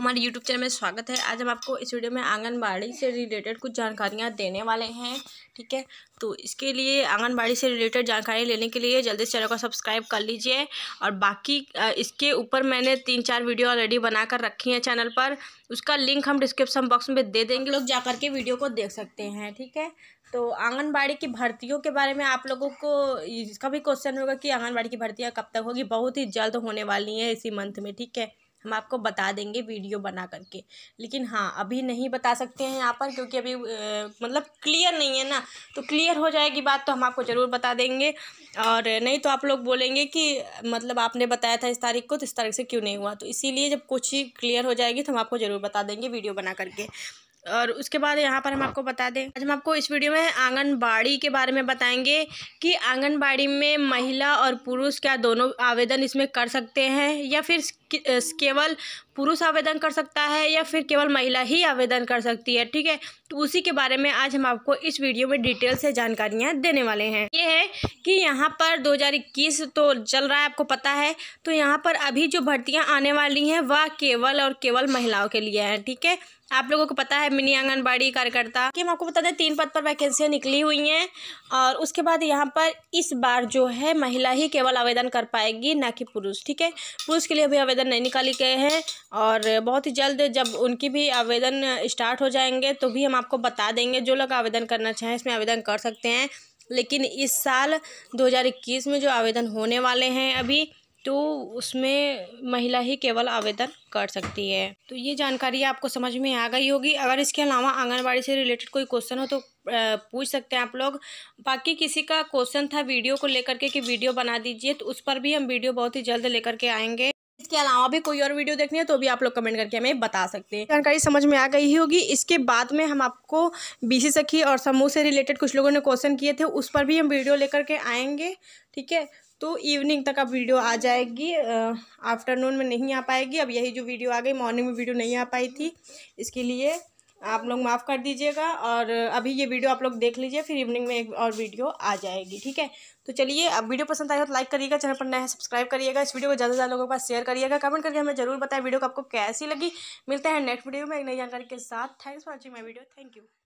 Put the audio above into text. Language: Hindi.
हमारे यूट्यूब चैनल में स्वागत है आज हम आपको इस वीडियो में आंगनबाड़ी से रिलेटेड कुछ जानकारियाँ देने वाले हैं ठीक है तो इसके लिए आंगनबाड़ी से रिलेटेड जानकारी लेने के लिए जल्दी से चैनल को सब्सक्राइब कर लीजिए और बाकी इसके ऊपर मैंने तीन चार वीडियो ऑलरेडी बना कर रखी हैं चैनल पर उसका लिंक हम डिस्क्रिप्शन बॉक्स में दे देंगे लोग जा के वीडियो को देख सकते हैं ठीक है तो आंगनबाड़ी की भर्तियों के बारे में आप लोगों को इसका भी क्वेश्चन होगा कि आंगनबाड़ी की भर्तियाँ कब तक होगी बहुत ही जल्द होने वाली हैं इसी मंथ में ठीक है हम आपको बता देंगे वीडियो बना करके लेकिन हाँ अभी नहीं बता सकते हैं यहाँ पर क्योंकि अभी ए, मतलब क्लियर नहीं है ना तो क्लियर हो जाएगी बात तो हम आपको ज़रूर बता देंगे और नहीं तो आप लोग बोलेंगे कि मतलब आपने बताया था इस तारीख को तो इस तारीख से क्यों नहीं हुआ तो इसीलिए जब कुछ ही क्लियर हो जाएगी तो हम आपको ज़रूर बता देंगे वीडियो बना करके और उसके बाद यहाँ पर हम हाँ। आपको बता दें आज हम आपको इस वीडियो में आंगनबाड़ी के बारे में बताएंगे कि आंगनबाड़ी में महिला और पुरुष क्या दोनों आवेदन इसमें कर सकते हैं या फिर केवल पुरुष आवेदन कर सकता है या फिर केवल महिला ही आवेदन कर सकती है ठीक है तो उसी के बारे में आज हम आपको इस वीडियो में डिटेल से जानकारियाँ देने वाले हैं ये है कि यहाँ पर 2021 तो चल रहा है आपको पता है तो यहाँ पर अभी जो भर्तियाँ आने वाली हैं वह केवल और केवल महिलाओं के लिए हैं ठीक है आप लोगों को पता है मिनी आंगनबाड़ी कार्यकर्ता कि हम आपको बता दें तीन पद पर वैकेंसियाँ निकली हुई हैं और उसके बाद यहाँ पर इस बार जो है महिला ही केवल आवेदन कर पाएगी ना कि पुरुष ठीक है पुरुष के लिए अभी आवेदन नहीं निकाले गए हैं और बहुत ही जल्द जब उनकी भी आवेदन स्टार्ट हो जाएंगे तो भी हम आपको बता देंगे जो लोग आवेदन करना चाहें इसमें आवेदन कर सकते हैं लेकिन इस साल 2021 में जो आवेदन होने वाले हैं अभी तो उसमें महिला ही केवल आवेदन कर सकती है तो ये जानकारी आपको समझ में आ गई होगी अगर इसके अलावा आंगनबाड़ी से रिलेटेड कोई क्वेश्चन हो तो पूछ सकते हैं आप लोग बाकी किसी का क्वेश्चन था वीडियो को लेकर के कि वीडियो बना दीजिए तो उस पर भी हम वीडियो बहुत ही जल्द लेकर के आएंगे इसके अलावा भी कोई और वीडियो देखनी है तो भी आप लोग कमेंट करके हमें बता सकते हैं जानकारी समझ में आ गई ही होगी इसके बाद में हम आपको बीसी सखी और समूह से रिलेटेड कुछ लोगों ने क्वेश्चन किए थे उस पर भी हम वीडियो लेकर के आएंगे ठीक है तो इवनिंग तक अब वीडियो आ जाएगी आफ्टरनून में नहीं आ पाएगी अब यही जो वीडियो आ गई मॉर्निंग में वीडियो नहीं आ पाई थी इसके लिए आप लोग माफ़ कर दीजिएगा और अभी ये वीडियो आप लोग देख लीजिए फिर इवनिंग में एक और वीडियो आ जाएगी ठीक है तो चलिए अब वीडियो पसंद आया तो लाइक करिएगा चैनल पर नया सब्सक्राइब करिएगा इस वीडियो को ज़्यादा से ज़्यादा लोगों के पास शेयर करिएगा कमेंट करके हमें जरूर बताएं वीडियो को आपको कैसी लगी मिलते हैं नेक्स्ट वीडियो में एक नई जानकारी के साथ thanks for watching my video thank you